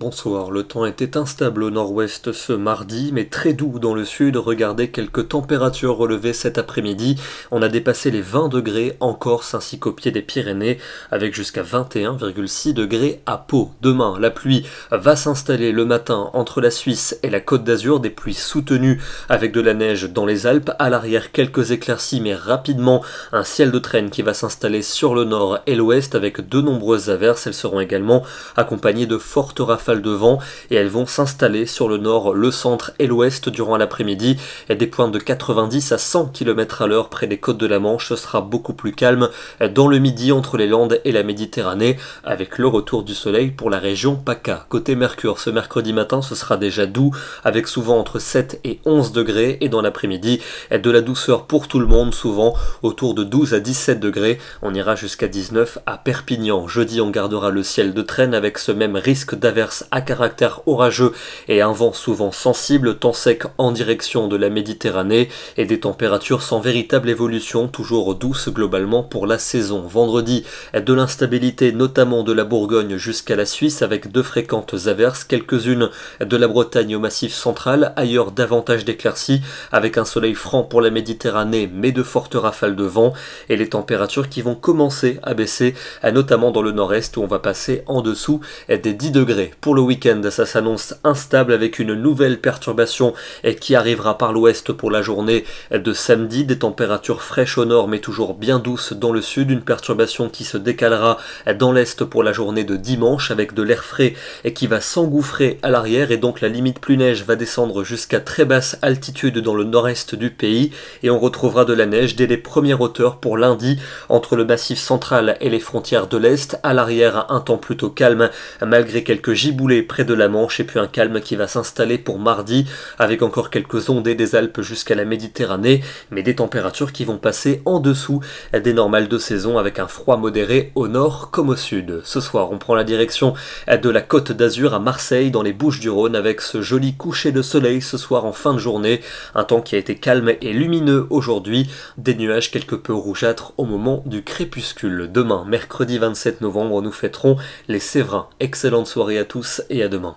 Bonsoir, le temps était instable au nord-ouest ce mardi, mais très doux dans le sud. Regardez quelques températures relevées cet après-midi. On a dépassé les 20 degrés en Corse ainsi qu'au pied des Pyrénées, avec jusqu'à 21,6 degrés à Pau. Demain, la pluie va s'installer le matin entre la Suisse et la Côte d'Azur, des pluies soutenues avec de la neige dans les Alpes. À l'arrière, quelques éclaircies, mais rapidement un ciel de traîne qui va s'installer sur le nord et l'ouest avec de nombreuses averses. Elles seront également accompagnées de fortes rafales de vent et elles vont s'installer sur le nord, le centre et l'ouest durant l'après-midi. Des points de 90 à 100 km à l'heure près des côtes de la Manche, ce sera beaucoup plus calme dans le midi entre les Landes et la Méditerranée avec le retour du soleil pour la région PACA. Côté Mercure, ce mercredi matin, ce sera déjà doux avec souvent entre 7 et 11 degrés et dans l'après-midi, de la douceur pour tout le monde, souvent autour de 12 à 17 degrés. On ira jusqu'à 19 à Perpignan. Jeudi, on gardera le ciel de traîne avec ce même risque d'averse à caractère orageux et un vent souvent sensible, temps sec en direction de la Méditerranée et des températures sans véritable évolution, toujours douces globalement pour la saison. Vendredi, de l'instabilité notamment de la Bourgogne jusqu'à la Suisse avec de fréquentes averses, quelques-unes de la Bretagne au Massif central, ailleurs davantage d'éclaircies avec un soleil franc pour la Méditerranée mais de fortes rafales de vent et les températures qui vont commencer à baisser, notamment dans le nord-est où on va passer en dessous des 10 degrés pour le week-end. Ça s'annonce instable avec une nouvelle perturbation qui arrivera par l'ouest pour la journée de samedi. Des températures fraîches au nord mais toujours bien douces dans le sud. Une perturbation qui se décalera dans l'est pour la journée de dimanche avec de l'air frais et qui va s'engouffrer à l'arrière et donc la limite plus neige va descendre jusqu'à très basse altitude dans le nord-est du pays et on retrouvera de la neige dès les premières hauteurs pour lundi entre le massif central et les frontières de l'est. À l'arrière, un temps plutôt calme malgré quelques gibes près de la Manche et puis un calme qui va s'installer pour mardi avec encore quelques ondées des Alpes jusqu'à la Méditerranée, mais des températures qui vont passer en dessous des normales de saison avec un froid modéré au nord comme au sud. Ce soir, on prend la direction de la Côte d'Azur à Marseille dans les Bouches du Rhône avec ce joli coucher de soleil ce soir en fin de journée, un temps qui a été calme et lumineux aujourd'hui, des nuages quelque peu rougeâtres au moment du crépuscule. Demain, mercredi 27 novembre, nous fêterons les Sévrins. Excellente soirée à tous et à demain.